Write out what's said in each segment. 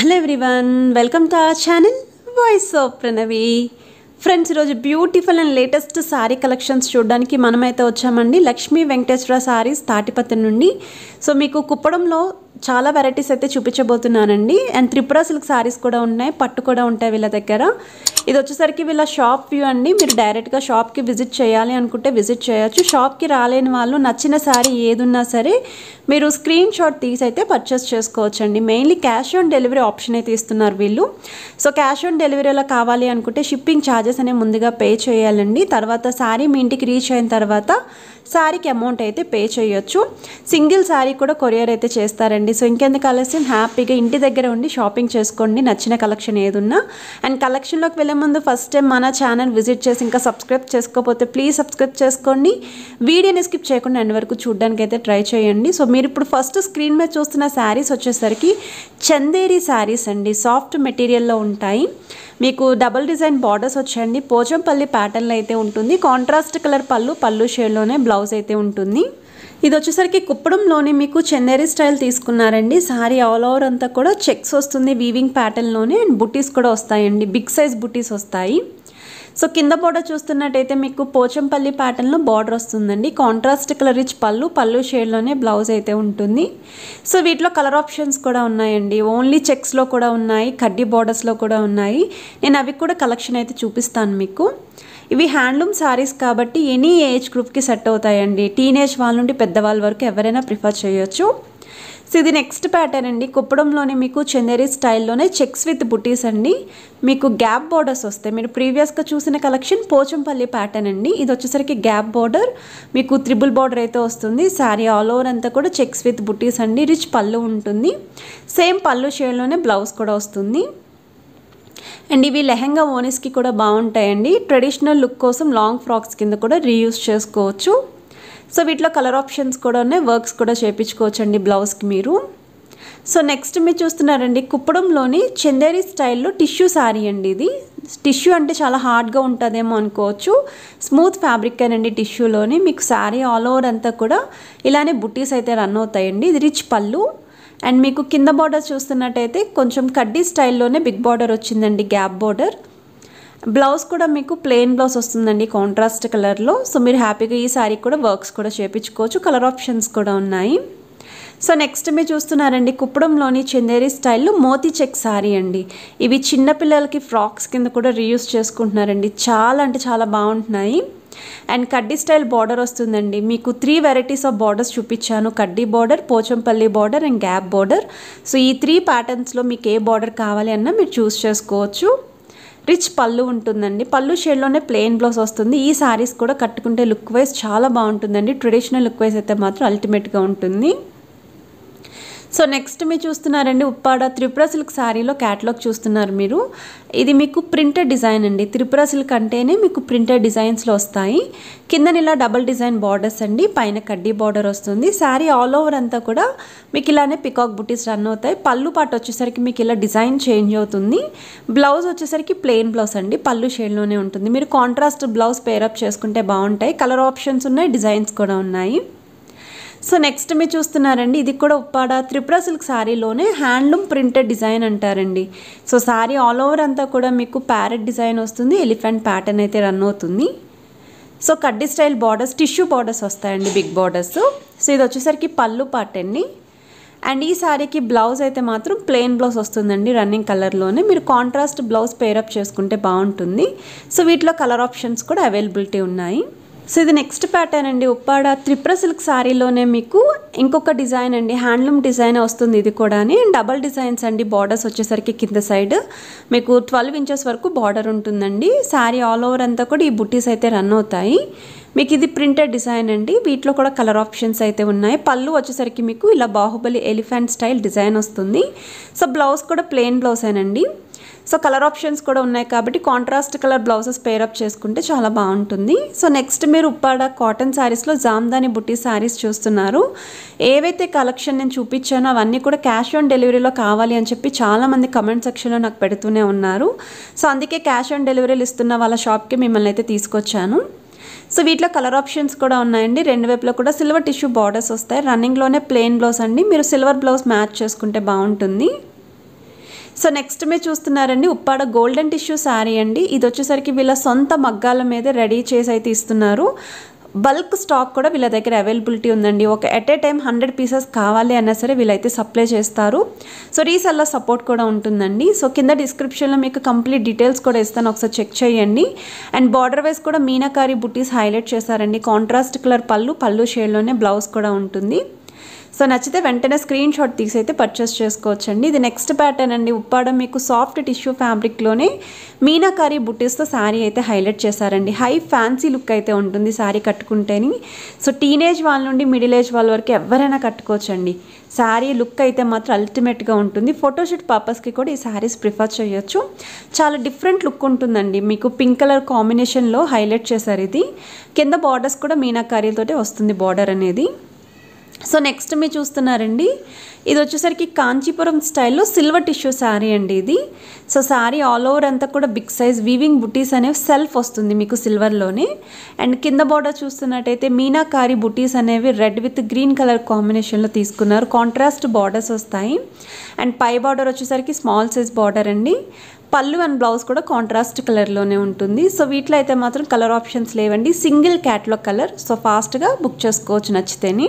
hello everyone welcome to our channel voice of Pranavi friends ఈరోజు beautiful and latest sari collections చూడడానికి మనమైతే వచ్చామండి లక్ష్మీ వెంకటేశ్వర శారీస్ తాటిపత్రి నుండి సో మీకు కుప్పడంలో చాలా వెరైటీస్ అయితే చూపించబోతున్నానండి అండ్ త్రిపుర సిల్క్ శారీస్ కూడా ఉన్నాయి పట్టు కూడా ఉంటాయి వీళ్ళ దగ్గర ఇది వచ్చేసరికి వీళ్ళ షాప్ వ్యూ అండి మీరు డైరెక్ట్గా షాప్కి విజిట్ చేయాలి అనుకుంటే విజిట్ చేయొచ్చు షాప్కి రాలేని వాళ్ళు నచ్చిన శారీ ఏదున్నా సరే మీరు స్క్రీన్ షాట్ తీసి అయితే పర్చేస్ చేసుకోవచ్చండి mainly cash on delivery option అయితే ఇస్తున్నారు వీళ్ళు సో క్యాష్ ఆన్ డెలివరీ అలా కావాలి అనుకుంటే షిప్పింగ్ ఛార్జెస్ అనేవి ముందుగా పే చేయాలండి తర్వాత శారీ మీ ఇంటికి రీచ్ అయిన తర్వాత శారీకి అమౌంట్ అయితే పే చేయొచ్చు సింగిల్ శారీ కూడా కొరియర్ అయితే చేస్తారండి సో ఇంకెందుకు ఆలస్యం హ్యాపీగా ఇంటి దగ్గర ఉండి షాపింగ్ చేసుకోండి నచ్చిన కలెక్షన్ ఏదున్నా అండ్ కలెక్షన్లోకి వెళ్ళే ముందు ఫస్ట్ టైం మన ఛానల్ విజిట్ చేసి ఇంకా సబ్స్క్రైబ్ చేసుకోకపోతే ప్లీజ్ సబ్స్క్రైబ్ చేసుకోండి వీడియోని స్కిప్ చేయకుండా ఎండ్ వరకు చూడడానికి అయితే ట్రై చేయండి సో మీరు ఇప్పుడు ఫస్ట్ స్క్రీన్ మీద చూస్తున్న శారీస్ వచ్చేసరికి చందేరి శారీస్ అండి సాఫ్ట్ మెటీరియల్లో ఉంటాయి మీకు డబుల్ డిజైన్ బార్డర్స్ వచ్చాయండి పోచంపల్లి ప్యాటర్న్లో అయితే ఉంటుంది కాంట్రాస్ట్ కలర్ పళ్ళు పళ్ళు షేడ్లోనే బ్లౌజ్ అయితే ఉంటుంది ఇది వచ్చేసరికి కుప్పడంలోనే మీకు చెన్నేరి స్టైల్ తీసుకున్నారండి సారీ ఆల్ ఓవర్ అంతా కూడా చెక్స్ వస్తుంది వీవింగ్ ప్యాటర్న్లోనే అండ్ బుట్టీస్ కూడా వస్తాయండి బిగ్ సైజ్ బుట్టీస్ వస్తాయి సో కింద బోర్డర్ చూస్తున్నట్టయితే మీకు పోచంపల్లి ప్యాటర్న్లో బార్డర్ వస్తుందండి కాంట్రాస్ట్ కలర్ రిచ్ పళ్ళు పళ్ళు షేడ్లోనే బ్లౌజ్ అయితే ఉంటుంది సో వీటిలో కలర్ ఆప్షన్స్ కూడా ఉన్నాయండి ఓన్లీ చెక్స్లో కూడా ఉన్నాయి కడ్డీ బార్డర్స్లో కూడా ఉన్నాయి నేను అవి కూడా కలెక్షన్ అయితే చూపిస్తాను మీకు ఇవి హ్యాండ్లూమ్ శారీస్ కాబట్టి ఎనీ ఏజ్ గ్రూప్కి సెట్ అవుతాయండి టీనేజ్ వాళ్ళ నుండి పెద్దవాళ్ళ వరకు ఎవరైనా ప్రిఫర్ చేయొచ్చు సో ఇది నెక్స్ట్ ప్యాటర్న్ అండి కుప్పడంలోనే మీకు చందేరి స్టైల్లోనే చెక్స్ విత్ బుటీస్ అండి మీకు గ్యాప్ బార్డర్స్ వస్తాయి మీరు ప్రీవియస్గా చూసిన కలెక్షన్ పోచంపల్లి ప్యాటర్న్ అండి ఇది వచ్చేసరికి గ్యాప్ బార్డర్ మీకు త్రిబుల్ బార్డర్ అయితే వస్తుంది శారీ ఆల్ ఓవర్ అంతా కూడా చెక్స్ విత్ బుటీస్ అండి రిచ్ పళ్ళు ఉంటుంది సేమ్ పళ్ళు షేడ్లోనే బ్లౌజ్ కూడా వస్తుంది అండ్ ఇవి లెహంగా ఓనిస్కి కూడా బాగుంటాయండి ట్రెడిషనల్ లుక్ కోసం లాంగ్ ఫ్రాక్స్ కింద కూడా రీయూస్ చేసుకోవచ్చు సో వీటిలో కలర్ ఆప్షన్స్ కూడా ఉన్నాయి వర్క్స్ కూడా అండి బ్లౌజ్కి మీరు సో నెక్స్ట్ మీరు చూస్తున్నారండి కుప్పడంలోని చందేరి స్టైల్లో టిష్యూ శారీ అండి ఇది టిష్యూ అంటే చాలా హార్డ్గా ఉంటుందేమో అనుకోవచ్చు స్మూత్ ఫ్యాబ్రిక్ అండి టిష్యూలోని మీకు శారీ ఆల్ ఓవర్ అంతా కూడా ఇలానే బుట్టీస్ అయితే రన్ అవుతాయండి ఇది రిచ్ పళ్ళు అండ్ మీకు కింద బార్డర్ చూస్తున్నట్టయితే కొంచెం కడ్డీ స్టైల్లోనే బిగ్ బార్డర్ వచ్చిందండి గ్యాప్ బార్డర్ బ్లౌజ్ కూడా మీకు ప్లెయిన్ బ్లౌజ్ వస్తుందండి కాంట్రాస్ట్ కలర్లో సో మీరు హ్యాపీగా ఈ శారీ కూడా వర్క్స్ కూడా చేపించుకోవచ్చు కలర్ ఆప్షన్స్ కూడా ఉన్నాయి సో నెక్స్ట్ మీరు చూస్తున్నారండి కుప్పడంలోని చెందేరి స్టైల్లో మోతీ చెక్ శారీ అండి ఇవి చిన్నపిల్లలకి ఫ్రాక్స్ కింద కూడా రీయూస్ చేసుకుంటున్నారండి చాలా అంటే చాలా బాగుంటున్నాయి అండ్ కడ్డీ స్టైల్ బార్డర్ వస్తుందండి మీకు త్రీ వెరైటీస్ ఆఫ్ బార్డర్స్ చూపించాను కడ్డీ border Pochampally border and gap border so ఈ త్రీ ప్యాటర్న్స్లో మీకు ఏ బార్డర్ కావాలి అన్నా మీరు చూస్ చేసుకోవచ్చు రిచ్ పళ్ళు ఉంటుందండి పళ్ళు షేడ్లోనే ప్లెయిన్ బ్లౌజ్ వస్తుంది ఈ శారీస్ కూడా కట్టుకుంటే లుక్ వైజ్ చాలా బాగుంటుందండి ట్రెడిషనల్ లుక్ వైజ్ అయితే మాత్రం అల్టిమేట్గా ఉంటుంది సో నెక్స్ట్ మీరు చూస్తున్నారండి ఉప్పాడ త్రిపుర సిల్క్ శారీలో క్యాట్లాగ్ చూస్తున్నారు మీరు ఇది మీకు ప్రింటెడ్ డిజైన్ అండి త్రిపుర సిల్క్ అంటేనే మీకు ప్రింటెడ్ డిజైన్స్లో వస్తాయి కింద ఇలా డబల్ డిజైన్ బార్డర్స్ అండి పైన కడ్డీ బార్డర్ వస్తుంది శారీ ఆల్ ఓవర్ అంతా కూడా మీకు ఇలానే పికాక్ బుటీస్ రన్ అవుతాయి పళ్ళు పాటు వచ్చేసరికి మీకు ఇలా డిజైన్ చేంజ్ అవుతుంది బ్లౌజ్ వచ్చేసరికి ప్లెయిన్ బ్లౌజ్ అండి పళ్ళు షేడ్లోనే ఉంటుంది మీరు కాంట్రాస్ట్ బ్లౌజ్ పేరప్ చేసుకుంటే బాగుంటాయి కలర్ ఆప్షన్స్ ఉన్నాయి డిజైన్స్ కూడా ఉన్నాయి సో నెక్స్ట్ మీరు చూస్తున్నారండి ఇది కూడా ఉప్పాడ త్రిపుర సిల్క్ శారీలోనే హ్యాండ్లూమ్ ప్రింటెడ్ డిజైన్ అంటారండి సో శారీ ఆల్ ఓవర్ అంతా కూడా మీకు ప్యారెట్ డిజైన్ వస్తుంది ఎలిఫెంట్ ప్యాటర్న్ అయితే రన్ అవుతుంది సో కడ్డీ స్టైల్ బార్డర్స్ టిష్యూ బార్డర్స్ వస్తాయండి బిగ్ బార్డర్స్ సో ఇది వచ్చేసరికి పళ్ళు పార్ట్ అండి అండ్ ఈ శారీకి బ్లౌజ్ అయితే మాత్రం ప్లెయిన్ బ్లౌజ్ వస్తుందండి రన్నింగ్ కలర్లోనే మీరు కాంట్రాస్ట్ బ్లౌజ్ పేరప్ చేసుకుంటే బాగుంటుంది సో వీటిలో కలర్ ఆప్షన్స్ కూడా అవైలబిలిటీ ఉన్నాయి సో ఇది నెక్స్ట్ ప్యాటర్న్ అండి ఉప్పాడ త్రిపుర సిల్క్ శారీలోనే మీకు ఇంకొక డిజైన్ అండి హ్యాండ్లూమ్ డిజైన్ వస్తుంది ఇది కూడా డబల్ డిజైన్స్ అండి బార్డర్స్ వచ్చేసరికి కింద సైడ్ మీకు ట్వెల్వ్ ఇంచెస్ వరకు బార్డర్ ఉంటుందండి శారీ ఆల్ ఓవర్ అంతా కూడా ఈ బుట్టీస్ అయితే రన్ అవుతాయి మీకు ఇది ప్రింటెడ్ డిజైన్ అండి వీటిలో కూడా కలర్ ఆప్షన్స్ అయితే ఉన్నాయి పళ్ళు వచ్చేసరికి మీకు ఇలా బాహుబలి ఎలిఫెంట్ స్టైల్ డిజైన్ వస్తుంది సో బ్లౌజ్ కూడా ప్లెయిన్ అండి సో కలర్ ఆప్షన్స్ కూడా ఉన్నాయి కాబట్టి కాంట్రాస్ట్ కలర్ బ్లౌజెస్ పేరప్ చేసుకుంటే చాలా బాగుంటుంది సో నెక్స్ట్ మీరు ఉప్పాడ కాటన్ శారీస్లో జామ్దాని బుట్టి శారీస్ చూస్తున్నారు ఏవైతే కలెక్షన్ నేను చూపించానో అవన్నీ కూడా క్యాష్ ఆన్ డెలివరీలో కావాలి అని చెప్పి చాలామంది కమెంట్ సెక్షన్లో నాకు పెడుతూనే ఉన్నారు సో అందుకే క్యాష్ ఆన్ డెలివరీలు ఇస్తున్న వాళ్ళ షాప్కి మిమ్మల్ని అయితే తీసుకొచ్చాను సో వీటిలో కలర్ ఆప్షన్స్ కూడా ఉన్నాయండి రెండు వైపులో కూడా సిల్వర్ టిష్యూ బార్డర్స్ వస్తాయి రన్నింగ్లోనే ప్లెయిన్ బ్లౌజ్ అండి మీరు సిల్వర్ బ్లౌజ్ మ్యాచ్ చేసుకుంటే బాగుంటుంది సో నెక్స్ట్ మీరు చూస్తున్నారండి ఉప్పాడ గోల్డెన్ టిష్యూ శారీ అండి ఇది వచ్చేసరికి వీళ్ళ సొంత మగ్గాల మీద రెడీ చేసి అయితే ఇస్తున్నారు బల్క్ స్టాక్ కూడా వీళ్ళ దగ్గర అవైలబిలిటీ ఉందండి ఒక at a time hundred pieces కావాలి అన్నా సరే వీళ్ళైతే సప్లై చేస్తారు సో రీసెల్లో సపోర్ట్ కూడా ఉంటుందండి సో కింద డిస్క్రిప్షన్లో మీకు కంప్లీట్ డీటెయిల్స్ కూడా ఇస్తాను ఒకసారి చెక్ చేయండి అండ్ బార్డర్ వైజ్ కూడా మీనాకారి బుట్టీస్ హైలైట్ చేశారండి కాంట్రాస్ట్ కలర్ పళ్ళు పళ్ళు షేడ్లోనే బ్లౌజ్ కూడా ఉంటుంది సో నచ్చితే వెంటనే స్క్రీన్ షాట్ తీసి అయితే పర్చేస్ చేసుకోవచ్చండి ఇది నెక్స్ట్ ప్యాటర్న్ అండి ఉప్పాడ మీకు సాఫ్ట్ టిష్యూ ఫ్యాబ్రిక్లోనే మీనాకారీ బుట్టిస్తో శారీ అయితే హైలైట్ చేశారండి హై ఫ్యాన్సీ లుక్ అయితే ఉంటుంది శారీ కట్టుకుంటేని సో టీనేజ్ వాళ్ళ నుండి మిడిల్ ఏజ్ వాళ్ళ వరకు ఎవరైనా కట్టుకోవచ్చండి శారీ లుక్ అయితే మాత్రం అల్టిమేట్గా ఉంటుంది ఫోటోషూట్ పర్పస్కి కూడా ఈ శారీస్ ప్రిఫర్ చేయొచ్చు చాలా డిఫరెంట్ లుక్ ఉంటుందండి మీకు పింక్ కలర్ కాంబినేషన్లో హైలైట్ చేశారు ఇది కింద బార్డర్స్ కూడా మీనాకారీలతోటే వస్తుంది బార్డర్ అనేది సో నెక్స్ట్ మీరు చూస్తున్నారండి ఇది వచ్చేసరికి కాంచీపురం స్టైల్లో సిల్వర్ టిష్యూ శారీ అండి ఇది సో శారీ ఆల్ ఓవర్ అంతా కూడా బిగ్ సైజ్ వీవింగ్ బుటీస్ అనేవి సెల్ఫ్ వస్తుంది మీకు సిల్వర్లోనే అండ్ కింద బోర్డర్ చూస్తున్నట్టయితే మీనాకారి బుటీస్ అనేవి రెడ్ విత్ గ్రీన్ కలర్ కాంబినేషన్లో తీసుకున్నారు కాంట్రాస్ట్ బార్డర్స్ వస్తాయి అండ్ పై బార్డర్ వచ్చేసరికి స్మాల్ సైజ్ బార్డర్ అండి పళ్ళు అండ్ బ్లౌజ్ కూడా కాంట్రాస్ట్ కలర్లోనే ఉంటుంది సో వీటిలో అయితే మాత్రం కలర్ ఆప్షన్స్ లేవండి సింగిల్ క్యాట్లో కలర్ సో ఫాస్ట్గా బుక్ చేసుకోవచ్చు నచ్చితేనే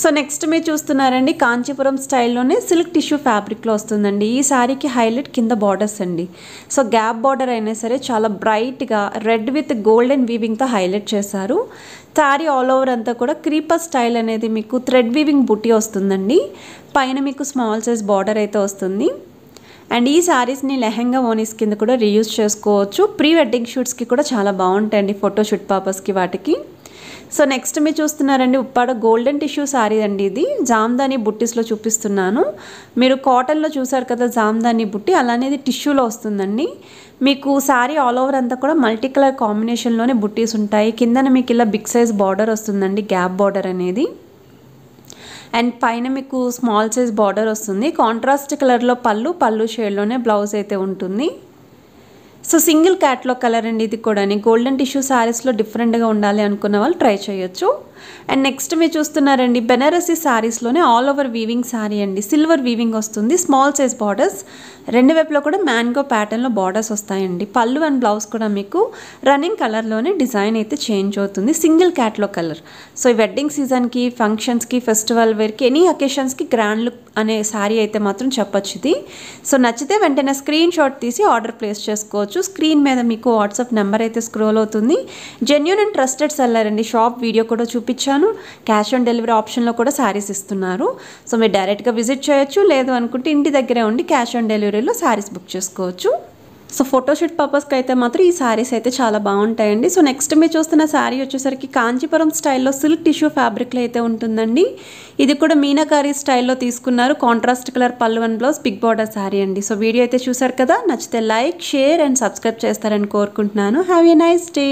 సో నెక్స్ట్ మీరు చూస్తున్నారండి కాంచీపురం స్టైల్లోనే సిల్క్ టిష్యూ ఫ్యాబ్రిక్లో వస్తుందండి ఈ శారీకి హైలైట్ కింద బార్డర్స్ అండి సో గ్యాప్ బార్డర్ అయినా సరే చాలా బ్రైట్గా రెడ్ విత్ గోల్డెన్ వీవింగ్తో హైలైట్ చేశారు శారీ ఆల్ ఓవర్ అంతా కూడా క్రీపర్ స్టైల్ అనేది మీకు థ్రెడ్ వీవింగ్ బుట్టి వస్తుందండి పైన మీకు స్మాల్ సైజ్ బార్డర్ అయితే వస్తుంది అండ్ ఈ శారీస్ని లెహెంగా ఓనీస్ కింద కూడా రీయూజ్ చేసుకోవచ్చు ప్రీ వెడ్డింగ్ షూట్స్కి కూడా చాలా బాగుంటాయండి ఫోటోషూట్ పర్పస్కి వాటికి సో నెక్స్ట్ మీరు చూస్తున్నారండి ఉప్పాడ గోల్డెన్ టిష్యూ శారీ అండి ఇది జామ్దాని బుట్టీస్లో చూపిస్తున్నాను మీరు కాటన్లో చూసారు కదా జామ్దాని బుట్టి అలానే ఇది టిష్యూలో వస్తుందండి మీకు శారీ ఆల్ ఓవర్ అంతా కూడా మల్టీ కలర్ కాంబినేషన్లోనే బుట్టీస్ ఉంటాయి కిందన మీకు ఇలా బిగ్ సైజ్ బార్డర్ వస్తుందండి గ్యాప్ బార్డర్ అనేది అండ్ పైన మీకు స్మాల్ సైజ్ బార్డర్ వస్తుంది కాంట్రాస్ట్ కలర్లో పళ్ళు పళ్ళు షేడ్లోనే బ్లౌజ్ అయితే ఉంటుంది సో సింగిల్ క్యాట్లో కలర్ అండి ఇది కూడా గోల్డెన్ టిష్యూ శారీస్లో డిఫరెంట్గా ఉండాలి అనుకున్న వాళ్ళు ట్రై చేయొచ్చు అండ్ నెక్స్ట్ మీరు చూస్తున్నారండి బెనారసీ శారీస్లోనే ఆల్ ఓవర్ వీవింగ్ శారీ అండి సిల్వర్ వీవింగ్ వస్తుంది స్మాల్ సైజ్ బార్డర్స్ రెండు వైపులో కూడా మ్యాంగో ప్యాటర్న్లో బార్డర్స్ వస్తాయండి పళ్ళు అండ్ బ్లౌజ్ కూడా మీకు రన్నింగ్ కలర్లోనే డిజైన్ అయితే చేంజ్ అవుతుంది సింగిల్ క్యాట్లో కలర్ సో ఈ వెడ్డింగ్ సీజన్కి ఫంక్షన్స్కి ఫెస్టివల్ వేర్కి ఎనీ అకేషన్స్కి గ్రాండ్ లుక్ అనే శారీ అయితే మాత్రం చెప్పచ్చు ఇది సో నచ్చితే వెంటనే స్క్రీన్ షాట్ తీసి ఆర్డర్ ప్లేస్ చేసుకోవచ్చు స్క్రీన్ మీద మీకు వాట్సాప్ నెంబర్ అయితే స్క్రోల్ అవుతుంది జెన్యున్ అండ్ ట్రస్టెడ్ సెల్లర్ అండి షాప్ వీడియో కూడా చూపించాను క్యాష్ ఆన్ డెలివరీ ఆప్షన్లో కూడా శారీస్ ఇస్తున్నారు సో మీరు డైరెక్ట్గా విజిట్ చేయొచ్చు లేదు అనుకుంటే ఇంటి దగ్గరే ఉండి క్యాష్ ఆన్ డెలివరీలో శారీస్ బుక్ చేసుకోవచ్చు సో ఫోటోషూట్ పర్పస్కి అయితే మాత్రం ఈ శారీస్ అయితే చాలా బాగుంటాయండి సో నెక్స్ట్ మీరు చూస్తున్న శారీ వచ్చేసరికి కాంచీపురం స్టైల్లో సిల్క్ టిష్యూ ఫ్యాబ్రిక్లో అయితే ఉంటుందండి ఇది కూడా మీనాకారీ స్టైల్లో తీసుకున్నారు కాంట్రాస్ట్ కలర్ పళ్ళు and blouse big border sari అండి సో వీడియో అయితే చూసారు కదా నచ్చితే లైక్ షేర్ అండ్ సబ్స్క్రైబ్ చేస్తారని కోరుకుంటున్నాను హ్యావ్ ఎ నైస్ డే